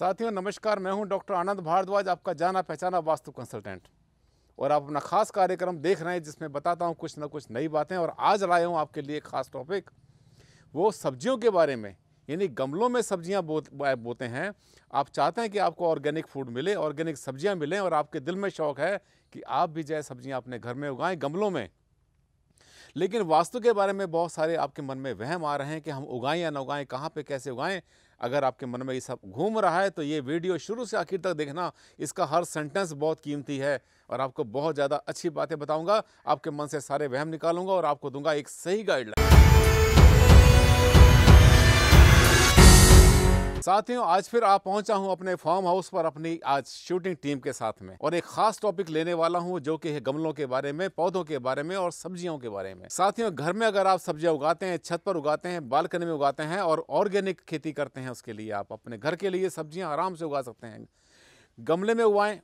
साथियों नमस्कार मैं हूं डॉक्टर आनंद भारद्वाज आपका जाना पहचाना वास्तु कंसल्टेंट और आप अपना खास कार्यक्रम देख रहे हैं जिसमें बताता हूं कुछ ना कुछ नई बातें और आज लाया हूं आपके लिए खास टॉपिक वो सब्जियों के बारे में यानी गमलों में सब्जियां बो, बोते हैं आप चाहते हैं कि आपको ऑर्गेनिक फूड मिले ऑर्गेनिक सब्जियाँ मिलें और आपके दिल में शौक है कि आप भी जाए सब्जियाँ अपने घर में उगाएँ गमलों में लेकिन वास्तु के बारे में बहुत सारे आपके मन में वहम आ रहे हैं कि हम उगाएं या ना उगाएं कहाँ पे कैसे उगाएं अगर आपके मन में ये सब घूम रहा है तो ये वीडियो शुरू से आखिर तक देखना इसका हर सेंटेंस बहुत कीमती है और आपको बहुत ज़्यादा अच्छी बातें बताऊँगा आपके मन से सारे वहम निकालूंगा और आपको दूंगा एक सही गाइडलाइन साथियों आज फिर आप पहुंचा हूं अपने फार्म हाउस पर अपनी आज शूटिंग टीम के साथ में और एक खास टॉपिक लेने वाला हूं जो कि है गमलों के बारे में पौधों के बारे में और सब्जियों के बारे में साथियों घर में अगर आप सब्जियां उगाते हैं छत पर उगाते हैं बालकनी में उगाते हैं और ऑर्गेनिक खेती करते हैं उसके लिए आप अपने घर के लिए सब्जियाँ आराम से उगा सकते हैं गमले में उगाएं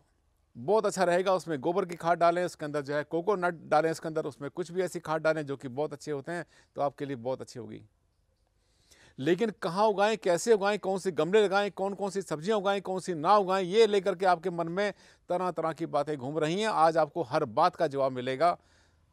बहुत अच्छा रहेगा उसमें गोबर की खाद डालें उसके अंदर जो है कोकोनट डालें उसके अंदर उसमें कुछ भी ऐसी खाद डालें जो कि बहुत अच्छे होते हैं तो आपके लिए बहुत अच्छी होगी लेकिन कहाँ उगाएं कैसे उगाएं कौन से गमले लगाएं कौन कौन सी सब्जियां उगाएं कौन सी ना उगाएं ये लेकर के आपके मन में तरह तरह की बातें घूम रही हैं आज आपको हर बात का जवाब मिलेगा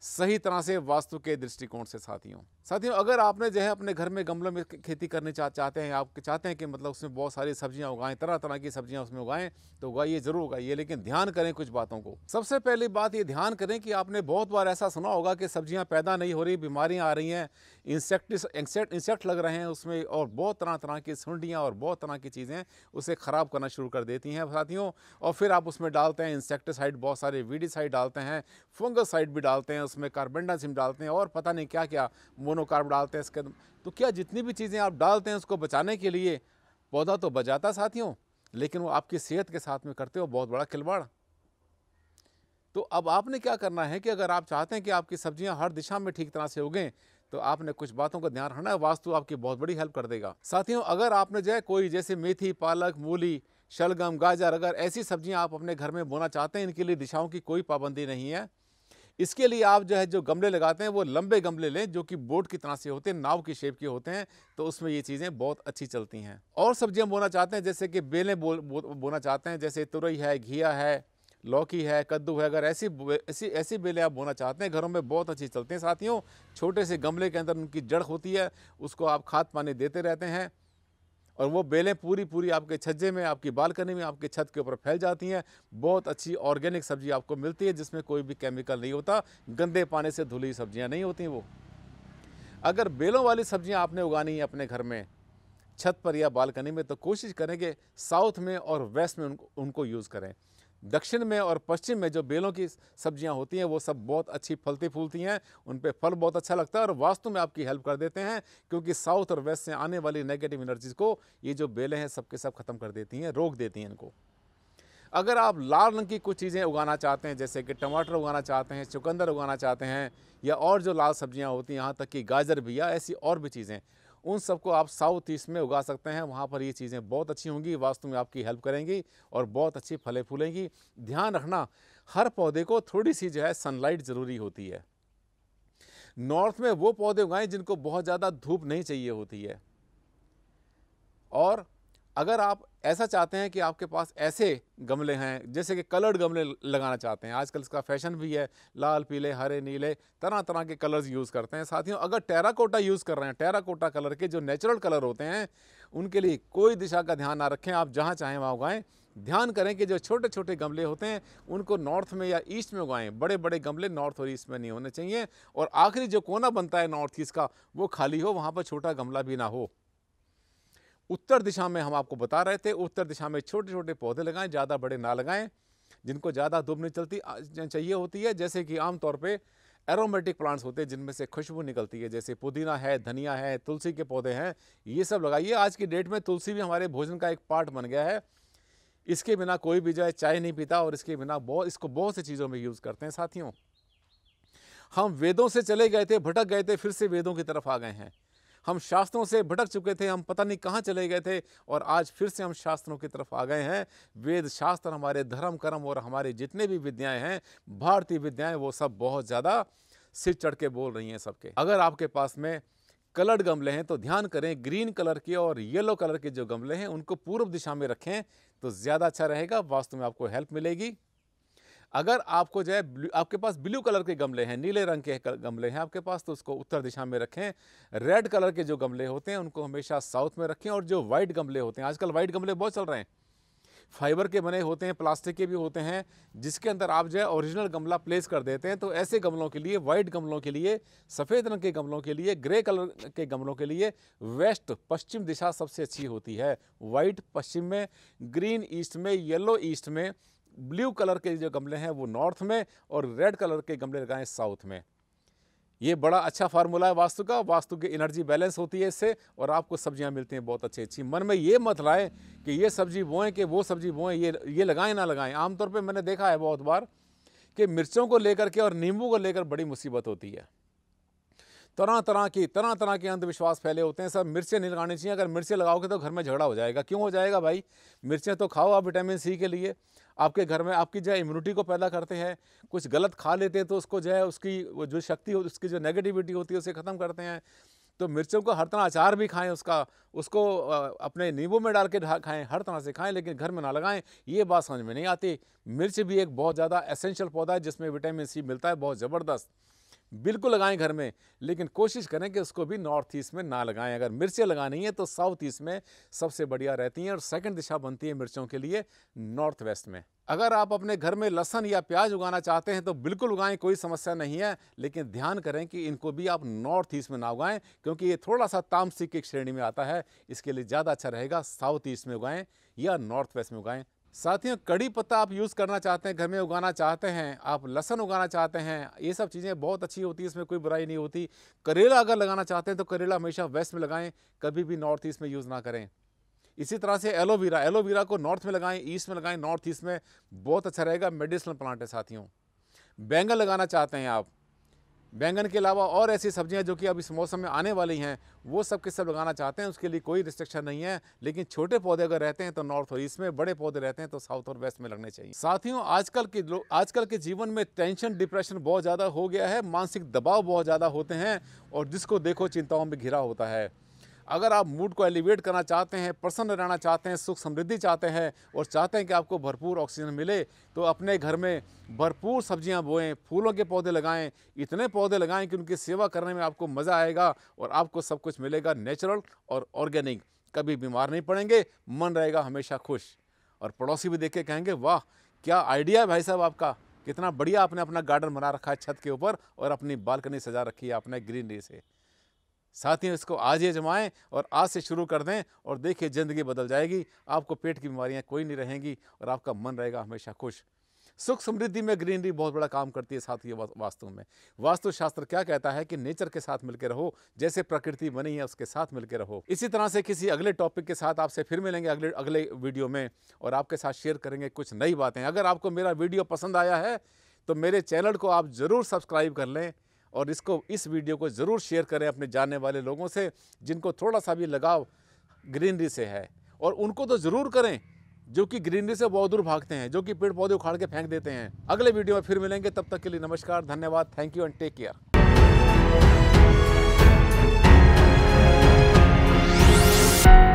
सही तरह से वास्तु के दृष्टिकोण से साथियों साथियों अगर आपने जो है अपने घर में गमलों में खेती करने चाह चाहते हैं आप चाहते हैं कि मतलब उसमें बहुत सारी सब्जियां उगाएं तरह तरह की सब्जियां उसमें उगाएं तो उगाइए जरूर उगाइए लेकिन ध्यान करें कुछ बातों को सबसे पहली बात ये ध्यान करें कि आपने बहुत बार ऐसा सुना होगा कि सब्जियां पैदा नहीं हो रही बीमारियां आ रही हैं इंसेक्ट इंसेक्ट इंसेक्ट लग रहे हैं उसमें और बहुत तरह तरह की सुंडियाँ और बहुत तरह की चीज़ें उसे ख़राब करना शुरू कर देती हैं साथियों और फिर आप उसमें डालते हैं इंसेक्टिसाइड बहुत सारे वीडिसाइड डालते हैं फंगसाइड भी डालते हैं उसमें कार्बेंडासिम डालते हैं और पता नहीं क्या क्या मोनोकार्ब डालते हैं इसके तो क्या जितनी भी चीज़ें आप डालते हैं उसको बचाने के लिए पौधा तो बचाता साथियों लेकिन वो आपकी सेहत के साथ में करते हो बहुत बड़ा खिलवाड़ तो अब आपने क्या करना है कि अगर आप चाहते हैं कि आपकी सब्जियां हर दिशा में ठीक तरह से उगें तो आपने कुछ बातों का ध्यान रखना है वास्तु आपकी बहुत बड़ी हेल्प कर देगा साथियों अगर आपने जो है कोई जैसे मेथी पालक मूली शलगम गाजर अगर ऐसी सब्जियां आप अपने घर में बोना चाहते हैं इनके लिए दिशाओं की कोई पाबंदी नहीं है इसके लिए आप जो है जो गमले लगाते हैं वो लंबे गमले लें जो कि बोट की तरह से होते हैं नाव की शेप के होते हैं तो उसमें ये चीज़ें बहुत अच्छी चलती हैं और सब्जियां बोना चाहते हैं जैसे कि बेलें बो, बो, बोना चाहते हैं जैसे तुरई है घिया है लौकी है कद्दू है अगर ऐसी ऐसी ऐसी बेलें आप बोना चाहते हैं घरों में बहुत अच्छी चलते हैं साथियों छोटे से गमले के अंदर उनकी जड़ होती है उसको आप खाद पानी देते रहते हैं और वो बेलें पूरी पूरी आपके छज्जे में आपकी बालकनी में आपके छत के ऊपर फैल जाती हैं बहुत अच्छी ऑर्गेनिक सब्जी आपको मिलती है जिसमें कोई भी केमिकल नहीं होता गंदे पानी से धुली सब्ज़ियाँ नहीं होती वो अगर बेलों वाली सब्जियाँ आपने उगानी है अपने घर में छत पर या बालकनी में तो कोशिश करेंगे साउथ में और वेस्ट में उनको उनको यूज़ करें दक्षिण में और पश्चिम में जो बेलों की सब्जियां होती हैं वो सब बहुत अच्छी फलती फूलती हैं उन पर फल बहुत अच्छा लगता है और वास्तु में आपकी हेल्प कर देते हैं क्योंकि साउथ और वेस्ट से आने वाली नेगेटिव एनर्जीज़ को ये जो बेलें हैं सबके सब ख़त्म कर देती हैं रोक देती हैं इनको अगर आप लाल रंग की कुछ चीज़ें उगाना चाहते हैं जैसे कि टमाटर उगाना चाहते हैं चुकंदर उगाना चाहते हैं या और जो लाल सब्जियां होती हैं यहाँ तक कि गाजर भी या ऐसी और भी चीज़ें उन सबको आप साउथ ईस्ट में उगा सकते हैं वहाँ पर ये चीज़ें बहुत अच्छी होंगी वास्तु में आपकी हेल्प करेंगी और बहुत अच्छी फले फूलेंगी ध्यान रखना हर पौधे को थोड़ी सी जो है सनलाइट ज़रूरी होती है नॉर्थ में वो पौधे उगाएं जिनको बहुत ज़्यादा धूप नहीं चाहिए होती है और अगर आप ऐसा चाहते हैं कि आपके पास ऐसे गमले हैं जैसे कि कलर्ड गमले लगाना चाहते हैं आजकल इसका फैशन भी है लाल पीले हरे नीले तरह तरह के कलर्स यूज़ करते हैं साथियों अगर टेराकोटा यूज़ कर रहे हैं टेराकोटा कलर के जो नेचुरल कलर होते हैं उनके लिए कोई दिशा का ध्यान ना रखें आप जहाँ चाहें वहाँ उगाएँ ध्यान करें कि जो छोटे छोटे गमले होते हैं उनको नॉर्थ में या ईस्ट में उगाएँ बड़े बड़े गमले नॉर्थ और ईस्ट में नहीं होने चाहिए और आखिरी जो कोना बनता है नॉर्थ ईस्ट का वो खाली हो वहाँ पर छोटा गमला भी ना हो उत्तर दिशा में हम आपको बता रहे थे उत्तर दिशा में छोटे छोटे पौधे लगाएं ज़्यादा बड़े ना लगाएं जिनको ज़्यादा धूप नहीं चलती चाहिए होती है जैसे कि आमतौर पर एरोमेटिक प्लांट्स होते हैं जिनमें से खुशबू निकलती है जैसे पुदीना है धनिया है तुलसी के पौधे हैं ये सब लगाइए आज की डेट में तुलसी भी हमारे भोजन का एक पार्ट बन गया है इसके बिना कोई भी जो है चाय नहीं पीता और इसके बिना बहुत इसको बहुत सी चीज़ों में यूज़ करते हैं साथियों हम वेदों से चले गए थे भटक गए थे फिर से वेदों की तरफ आ गए हैं हम शास्त्रों से भटक चुके थे हम पता नहीं कहाँ चले गए थे और आज फिर से हम शास्त्रों की तरफ आ गए हैं वेद शास्त्र हमारे धर्म कर्म और हमारे जितने भी विद्याएं हैं भारतीय विद्याएं वो सब बहुत ज़्यादा सिर चढ़ के बोल रही हैं सबके अगर आपके पास में कलर्ड गमले हैं तो ध्यान करें ग्रीन कलर के और येलो कलर के जो गमले हैं उनको पूर्व दिशा में रखें तो ज़्यादा अच्छा रहेगा वास्तव में आपको हेल्प मिलेगी अगर आपको जो है आपके पास ब्लू कलर के गमले हैं नीले रंग के गमले हैं आपके पास तो उसको उत्तर दिशा में रखें रेड कलर के जो गमले होते हैं उनको हमेशा साउथ में रखें और जो वाइट गमले होते हैं आजकल वाइट गमले बहुत चल रहे हैं फाइबर के बने होते हैं प्लास्टिक के भी होते हैं जिसके अंदर आप जो है ओरिजिनल गमला प्लेस कर देते हैं तो ऐसे गमलों के लिए वाइट गमलों के लिए सफ़ेद रंग के गमलों के लिए ग्रे कलर के गमलों के लिए वेस्ट पश्चिम दिशा सबसे अच्छी होती है वाइट पश्चिम में ग्रीन ईस्ट में येलो ईस्ट में ब्लू कलर के जो गमले हैं वो नॉर्थ में और रेड कलर के गमले लगाएं साउथ में ये बड़ा अच्छा फार्मूला है वास्तु का वास्तु की एनर्जी बैलेंस होती है इससे और आपको सब्जियां मिलती हैं बहुत अच्छी अच्छी मन में ये मत लाएं कि ये सब्जी बोएं कि वो सब्जी बोएं ये ये लगाएं ना लगाएं आमतौर पर मैंने देखा है बहुत बार कि मिर्चों को लेकर के और नींबू को लेकर बड़ी मुसीबत होती है तरह तरह की तरह तरह के अंधविश्वास फैले होते हैं सर मिर्चें नहीं लगानी चाहिए अगर मिर्चें लगाओगे तो घर में झगड़ा हो जाएगा क्यों हो जाएगा भाई मिर्चें तो खाओ आप विटामिन सी के लिए आपके घर में आपकी जो है इम्यूनिटी को पैदा करते हैं कुछ गलत खा लेते हैं तो उसको जो है उसकी जो शक्ति हो उसकी जो नेगेटिविटी होती है उसे ख़त्म करते हैं तो मिर्चों को हर तरह अचार भी खाएं उसका उसको अपने नींबू में डाल के खाएं हर तरह से खाएं लेकिन घर में ना लगाएं ये बात समझ में नहीं आती मिर्च भी एक बहुत ज़्यादा एसेंशियल पौधा है जिसमें विटामिन सी मिलता है बहुत ज़बरदस्त बिल्कुल लगाएं घर में लेकिन कोशिश करें कि उसको भी नॉर्थ ईस्ट में ना लगाएं अगर मिर्चें लगानी है तो साउथ ईस्ट में सबसे बढ़िया रहती हैं और सेकंड दिशा बनती है मिर्चों के लिए नॉर्थ वेस्ट में अगर आप अपने घर में लहसन या प्याज उगाना चाहते हैं तो बिल्कुल उगाएं कोई समस्या नहीं है लेकिन ध्यान करें कि इनको भी आप नॉर्थ ईस्ट में ना उगाएं क्योंकि ये थोड़ा सा तामसिक की श्रेणी में आता है इसके लिए ज़्यादा अच्छा रहेगा साउथ ईस्ट में उगाएं या नॉर्थ वेस्ट में उगाएं साथियों कड़ी पत्ता आप यूज़ करना चाहते हैं घर में उगाना चाहते हैं आप लहसन उगाना चाहते हैं ये सब चीज़ें बहुत अच्छी होती है इसमें कोई बुराई नहीं होती करेला अगर लगाना चाहते हैं तो करेला हमेशा वेस्ट में लगाएं कभी भी नॉर्थ ईस्ट में यूज़ ना करें इसी तरह से एलोवेरा एलोवेरा को नॉर्थ में लगाएं ईस्ट में लगाएं नॉर्थ ईस्ट में बहुत अच्छा रहेगा मेडिसिनल प्लांट है साथियों बैंगन लगाना चाहते हैं आप बैंगन के अलावा और ऐसी सब्जियां जो कि अब इस मौसम में आने वाली हैं वो सब के सब लगाना चाहते हैं उसके लिए कोई रिस्ट्रिक्शन नहीं है लेकिन छोटे पौधे अगर रहते हैं तो नॉर्थ और ईस्ट में बड़े पौधे रहते हैं तो साउथ और वेस्ट में लगने चाहिए साथियों आजकल के लोग आजकल के जीवन में टेंशन डिप्रेशन बहुत ज़्यादा हो गया है मानसिक दबाव बहुत ज़्यादा होते हैं और जिसको देखो चिंताओं में घिरा होता है अगर आप मूड को एलिवेट करना चाहते हैं प्रसन्न रहना चाहते हैं सुख समृद्धि चाहते हैं और चाहते हैं कि आपको भरपूर ऑक्सीजन मिले तो अपने घर में भरपूर सब्जियां बोएं फूलों के पौधे लगाएं इतने पौधे लगाएं कि उनकी सेवा करने में आपको मज़ा आएगा और आपको सब कुछ मिलेगा नेचुरल और ऑर्गेनिक कभी बीमार नहीं पड़ेंगे मन रहेगा हमेशा खुश और पड़ोसी भी देख के कहेंगे वाह क्या आइडिया है भाई साहब आपका कितना बढ़िया आपने अपना गार्डन बना रखा है छत के ऊपर और अपनी बालकनी सजा रखी है आपने ग्रीनरी से साथियों इसको आज ही जमाएं और आज से शुरू कर दें और देखिए ज़िंदगी बदल जाएगी आपको पेट की बीमारियाँ कोई नहीं रहेंगी और आपका मन रहेगा हमेशा खुश सुख समृद्धि में ग्रीनरी बहुत बड़ा काम करती है साथियों वास्तव में वास्तु शास्त्र क्या कहता है कि नेचर के साथ मिलकर रहो जैसे प्रकृति बनी है उसके साथ मिलकर रहो इसी तरह से किसी अगले टॉपिक के साथ आपसे फिर मिलेंगे अगले अगले वीडियो में और आपके साथ शेयर करेंगे कुछ नई बातें अगर आपको मेरा वीडियो पसंद आया है तो मेरे चैनल को आप ज़रूर सब्सक्राइब कर लें और इसको इस वीडियो को ज़रूर शेयर करें अपने जानने वाले लोगों से जिनको थोड़ा सा भी लगाव ग्रीनरी से है और उनको तो ज़रूर करें जो कि ग्रीनरी से बहुत दूर भागते हैं जो कि पेड़ पौधे उखाड़ के फेंक देते हैं अगले वीडियो में फिर मिलेंगे तब तक के लिए नमस्कार धन्यवाद thank you and take care thank you